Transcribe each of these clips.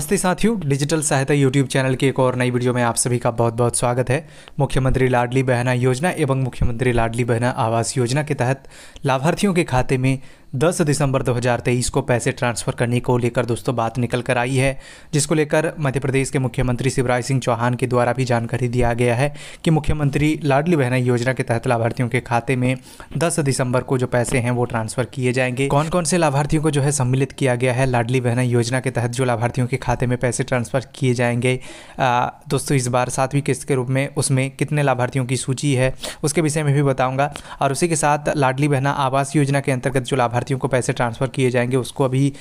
नमस्ते साथियों डिजिटल सहायता यूट्यूब चैनल की एक और नई वीडियो में आप सभी का बहुत बहुत स्वागत है मुख्यमंत्री लाडली बहना योजना एवं मुख्यमंत्री लाडली बहना आवास योजना के तहत लाभार्थियों के खाते में 10 दिसंबर 2023 को पैसे ट्रांसफ़र करने को लेकर दोस्तों बात निकल कर आई है जिसको लेकर मध्य प्रदेश के मुख्यमंत्री शिवराज सिंह चौहान के द्वारा भी जानकारी दिया गया है कि मुख्यमंत्री लाडली बहना योजना के तहत लाभार्थियों के खाते में दस दिसंबर को जो पैसे हैं वो ट्रांसफ़र किए जाएंगे कौन कौन से लाभार्थियों को जो है सम्मिलित किया गया है लाडली बहना योजना के तहत जो लाभार्थियों के खाते में पैसे ट्रांसफ़र किए जाएंगे दोस्तों इस बार सातवीं किस्त के रूप में उसमें कितने लाभार्थियों की सूची है उसके विषय में भी बताऊँगा और उसी के साथ लाडली बहना आवास योजना के अंतर्गत जो लाभार्थी लाभार्थियों को पैसे ट्रांसफ़र किए जाएंगे उसको अभी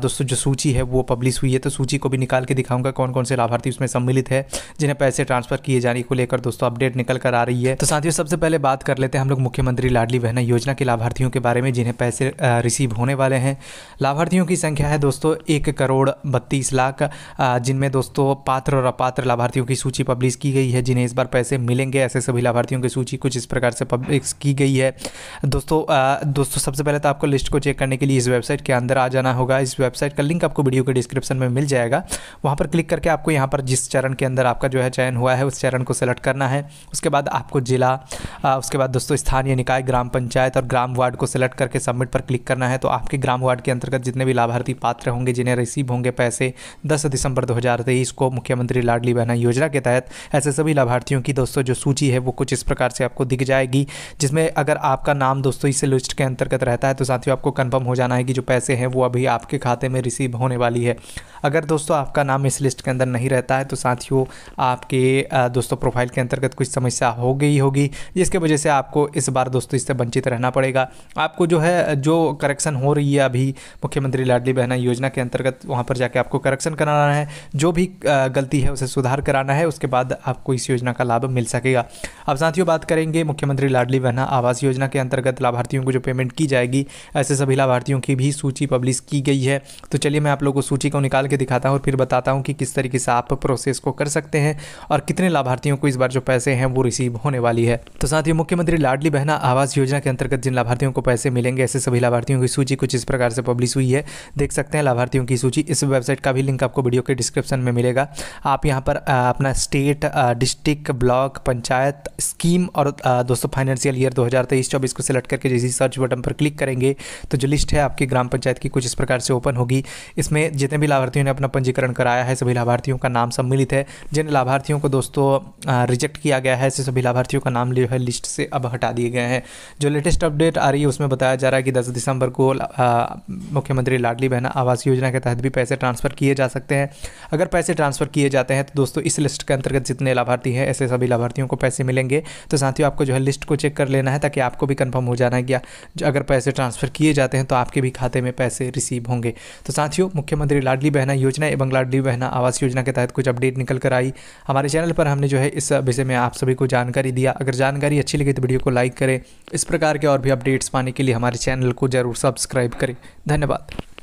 दोस्तों जो सूची है वो पब्लिश हुई है तो सूची को भी निकाल के दिखाऊंगा कौन कौन से लाभार्थी उसमें सम्मिलित है जिन्हें पैसे ट्रांसफ़र किए जाने को लेकर दोस्तों अपडेट निकल कर आ रही है तो साथियों सबसे पहले बात कर लेते हैं हम लोग मुख्यमंत्री लाडली बहना योजना के लाभार्थियों के बारे में जिन्हें पैसे रिसीव होने वाले हैं लाभार्थियों की संख्या है दोस्तों एक करोड़ बत्तीस लाख जिनमें दोस्तों पात्र और अपात्र लाभार्थियों की सूची पब्लिश की गई है जिन्हें इस बार पैसे मिलेंगे ऐसे सभी लाभार्थियों की सूची कुछ इस प्रकार से पब्लिश की गई है दोस्तों दोस्तों सबसे पहले तो आपको लिस्ट को चेक करने के लिए इस वेबसाइट के अंदर आ जाना होगा इस वेबसाइट का लिंक आपको वीडियो के डिस्क्रिप्शन में मिल जाएगा वहाँ पर क्लिक करके आपको यहाँ पर जिस चरण के अंदर आपका जो है चयन हुआ है उस चरण को सेलेक्ट करना है उसके बाद आपको जिला उसके बाद दोस्तों स्थानीय निकाय ग्राम पंचायत और ग्राम वार्ड को सिलेक्ट करके सबमिट पर क्लिक करना है तो आपके ग्राम वार्ड के अंतर्गत जितने भी लाभार्थी पात्र होंगे जिन्हें रिसीव होंगे पैसे दस दिसंबर दो को मुख्यमंत्री लाडली बहना योजना के तहत ऐसे सभी लाभार्थियों की दोस्तों जो सूची है वो कुछ इस प्रकार से आपको दिख जाएगी जिसमें अगर आपका नाम दोस्तों इस लिस्ट के अंतर्गत रहता है तो साथ दोस्तों आपको कंफर्म हो जाना है कि जो पैसे हैं वो अभी आपके खाते में रिसीव होने वाली है अगर दोस्तों आपका नाम इस लिस्ट के अंदर नहीं रहता है तो साथियों आपके दोस्तों प्रोफाइल के अंतर्गत कुछ समस्या हो गई होगी जिसके वजह से आपको इस बार दोस्तों इससे वंचित रहना पड़ेगा आपको जो है जो करेक्शन हो रही है अभी मुख्यमंत्री लाडली बहना योजना के अंतर्गत वहाँ पर जाके आपको करेक्शन कराना है जो भी गलती है उसे सुधार कराना है उसके बाद आपको इस योजना का लाभ मिल सकेगा अब साथियों बात करेंगे मुख्यमंत्री लाडली बहना आवास योजना के अंतर्गत लाभार्थियों को जो पेमेंट की जाएगी ऐसे सभी लाभार्थियों की भी सूची पब्लिश की गई है तो चलिए मैं आप लोगों को सूची को निकाल के दिखाता हूँ और फिर बताता हूँ कि किस तरीके से आप प्रोसेस को कर सकते हैं और कितने लाभार्थियों को इस बार जो पैसे हैं वो रिसीव होने वाली है तो साथ ही मुख्यमंत्री लाडली बहना आवास योजना के अंतर्गत जिन लाभार्थियों को पैसे मिलेंगे ऐसे सभी लाभार्थियों की सूची कुछ इस प्रकार से पब्लिश हुई है देख सकते हैं लाभार्थियों की सूची इस वेबसाइट का भी लिंक आपको वीडियो के डिस्क्रिप्शन में मिलेगा आप यहाँ पर अपना state district block panchayat scheme और दोस्तों फाइनेंशियल ईयर दो तेईस चौबीस को सिलेक्ट करके जैसे सर्च बटन पर क्लिक करेंगे तो जो लिस्ट है आपकी ग्राम पंचायत की कुछ इस प्रकार से ओपन होगी इसमें जितने भी लाभार्थियों ने अपना पंजीकरण कराया है सभी लाभार्थियों का नाम सम्मिलित है जिन लाभार्थियों को दोस्तों रिजेक्ट किया गया है ऐसे सभी लाभार्थियों का नाम जो है लिस्ट से अब हटा दिए गए हैं जो लेटेस्ट अपडेट आ रही है उसमें बताया जा रहा है कि दस दिसंबर को मुख्यमंत्री लाडली बहना आवास योजना के तहत भी पैसे ट्रांसफ़र किए जा सकते हैं अगर पैसे ट्रांसफ़र किए जाते हैं तो दोस्तों इस लिस्ट के अंतर्गत जितने लाभार्थी हैं ऐसे सभी लाभार्थियों को पैसे मिलेंगे तो साथियों आपको जो है लिस्ट को चेक कर लेना है ताकि आपको भी कंफर्म हो जाना है कि अगर पैसे ट्रांसफ़र किए जाते हैं तो आपके भी खाते में पैसे रिसीव होंगे तो साथियों मुख्यमंत्री लाडली बहना योजना एवं लाडली बहना आवास योजना के तहत कुछ अपडेट निकल कर आई हमारे चैनल पर हमने जो है इस विषय में आप सभी को जानकारी दिया अगर जानकारी अच्छी लगी तो वीडियो को लाइक करें इस प्रकार के और भी अपडेट्स पाने के लिए हमारे चैनल को जरूर सब्सक्राइब करें धन्यवाद